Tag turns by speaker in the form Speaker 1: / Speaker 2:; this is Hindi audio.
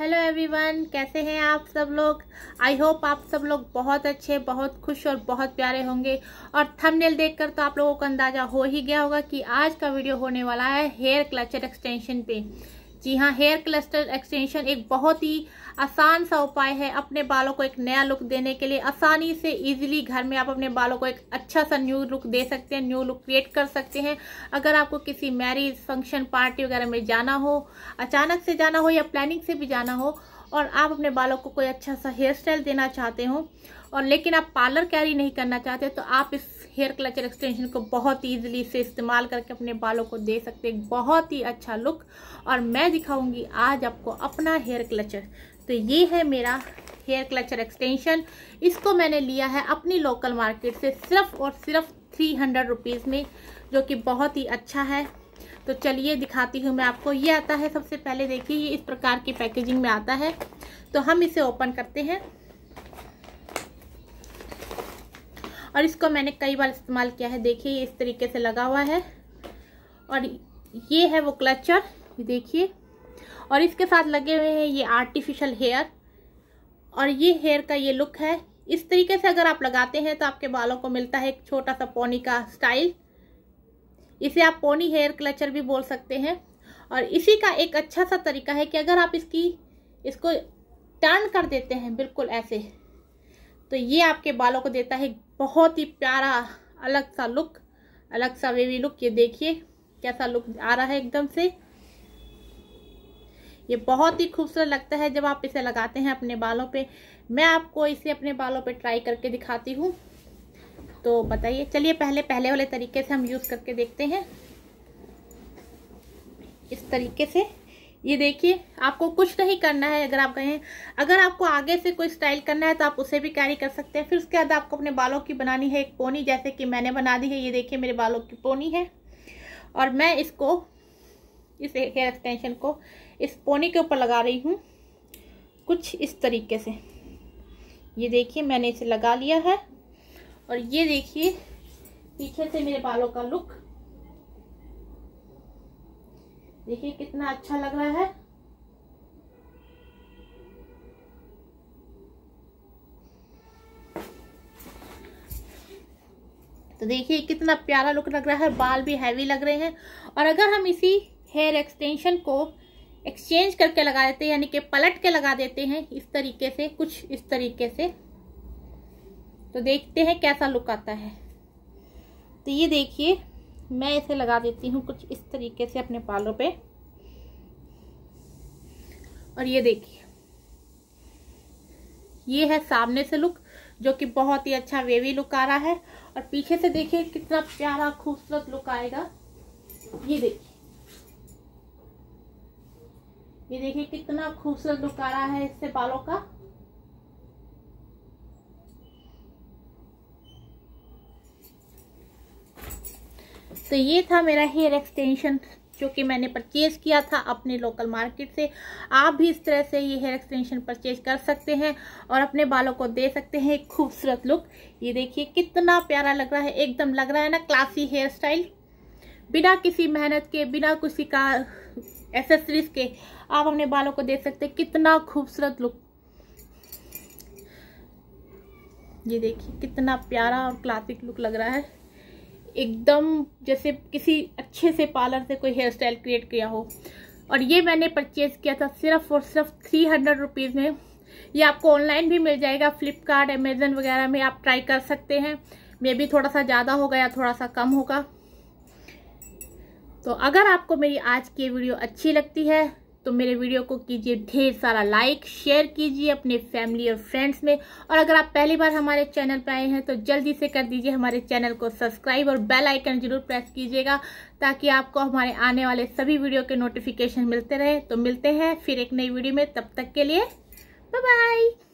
Speaker 1: हेलो एवरीवन कैसे हैं आप सब लोग आई होप आप सब लोग बहुत अच्छे बहुत खुश और बहुत प्यारे होंगे और थंबनेल देखकर तो आप लोगों को अंदाज़ा हो ही गया होगा कि आज का वीडियो होने वाला है हेयर क्लचर एक्सटेंशन पे जी हाँ हेयर क्लस्टर एक्सटेंशन एक बहुत ही आसान सा उपाय है अपने बालों को एक नया लुक देने के लिए आसानी से इजीली घर में आप अपने बालों को एक अच्छा सा न्यू लुक दे सकते हैं न्यू लुक क्रिएट कर सकते हैं अगर आपको किसी मैरिज फंक्शन पार्टी वगैरह में जाना हो अचानक से जाना हो या प्लानिंग से भी जाना हो और आप अपने बालों को कोई अच्छा सा हेयर स्टाइल देना चाहते हो और लेकिन आप पार्लर कैरी नहीं करना चाहते तो आप इस हेयर क्लचर एक्सटेंशन को बहुत ईजिली से इस्तेमाल करके अपने बालों को दे सकते हैं बहुत ही अच्छा लुक और मैं दिखाऊंगी आज आपको अपना हेयर क्लचर तो ये है मेरा हेयर क्लचर एक्सटेंशन इसको मैंने लिया है अपनी लोकल मार्केट से सिर्फ और सिर्फ थ्री हंड्रेड रुपीज़ में जो कि बहुत ही अच्छा है तो चलिए दिखाती हूँ मैं आपको ये आता है सबसे पहले देखिए ये इस प्रकार की पैकेजिंग में आता है तो हम इसे ओपन करते हैं और इसको मैंने कई बार इस्तेमाल किया है देखिए ये इस तरीके से लगा हुआ है और ये है वो क्लचर देखिए और इसके साथ लगे हुए हैं ये आर्टिफिशियल हेयर और ये हेयर का ये लुक है इस तरीके से अगर आप लगाते हैं तो आपके बालों को मिलता है एक छोटा सा पोनी का स्टाइल इसे आप पोनी हेयर क्लचर भी बोल सकते हैं और इसी का एक अच्छा सा तरीका है कि अगर आप इसकी इसको टर्न कर देते हैं बिल्कुल ऐसे तो ये आपके बालों को देता है बहुत ही प्यारा अलग सा लुक अलग सा वेवी लुक ये देखिए कैसा लुक आ रहा है एकदम से ये बहुत ही खूबसूरत लगता है जब आप इसे लगाते हैं अपने बालों पे मैं आपको इसे अपने बालों पे ट्राई करके दिखाती हूँ तो बताइए चलिए पहले पहले वाले तरीके से हम यूज़ करके देखते हैं इस तरीके से ये देखिए आपको कुछ नहीं करना है अगर आप कहें अगर आपको आगे से कोई स्टाइल करना है तो आप उसे भी कैरी कर सकते हैं फिर उसके बाद आपको अपने बालों की बनानी है एक पोनी जैसे कि मैंने बना दी है ये देखिए मेरे बालों की पोनी है और मैं इसको इस हेयर एक्सटेंशन को इस पोनी के ऊपर लगा रही हूँ कुछ इस तरीके से ये देखिए मैंने इसे लगा लिया है और ये देखिए पीछे से मेरे बालों का लुक देखिए कितना अच्छा लग रहा है तो देखिए कितना प्यारा लुक लग रहा है बाल भी हैवी लग रहे हैं और अगर हम इसी हेयर एक्सटेंशन को एक्सचेंज करके लगा देते हैं यानी कि पलट के लगा देते हैं इस तरीके से कुछ इस तरीके से तो देखते हैं कैसा लुक आता है तो ये देखिए मैं इसे लगा देती हूँ कुछ इस तरीके से अपने बालों पे और ये देखिए ये है सामने से लुक जो कि बहुत ही अच्छा वेवी लुक आ रहा है और पीछे से देखिए कितना प्यारा खूबसूरत लुक आएगा ये देखिए ये देखिए कितना खूबसूरत लुक आ रहा है इससे बालों का तो ये था मेरा हेयर एक्सटेंशन जो कि मैंने परचेज किया था अपने लोकल मार्केट से आप भी इस तरह से ये हेयर एक्सटेंशन परचेज कर सकते हैं और अपने बालों को दे सकते हैं एक खूबसूरत लुक ये देखिए कितना प्यारा लग रहा है एकदम लग रहा है ना क्लासी हेयर स्टाइल बिना किसी मेहनत के बिना किसी का एसेसरीज के आप अपने बालों को दे सकते हैं कितना खूबसूरत लुक ये देखिए कितना प्यारा और क्लासिक लुक लग रहा है एकदम जैसे किसी अच्छे से पार्लर से कोई हेयर स्टाइल क्रिएट किया हो और ये मैंने परचेज़ किया था सिर्फ और सिर्फ थ्री हंड्रेड रुपीज़ में ये आपको ऑनलाइन भी मिल जाएगा फ्लिपकार्ट अमेजन वगैरह में आप ट्राई कर सकते हैं मे भी थोड़ा सा ज़्यादा होगा या थोड़ा सा कम होगा तो अगर आपको मेरी आज की वीडियो अच्छी लगती है तो मेरे वीडियो को कीजिए ढेर सारा लाइक शेयर कीजिए अपने फैमिली और फ्रेंड्स में और अगर आप पहली बार हमारे चैनल पर आए हैं तो जल्दी से कर दीजिए हमारे चैनल को सब्सक्राइब और बेल आइकन जरूर प्रेस कीजिएगा ताकि आपको हमारे आने वाले सभी वीडियो के नोटिफिकेशन मिलते रहे तो मिलते हैं फिर एक नई वीडियो में तब तक के लिए बाय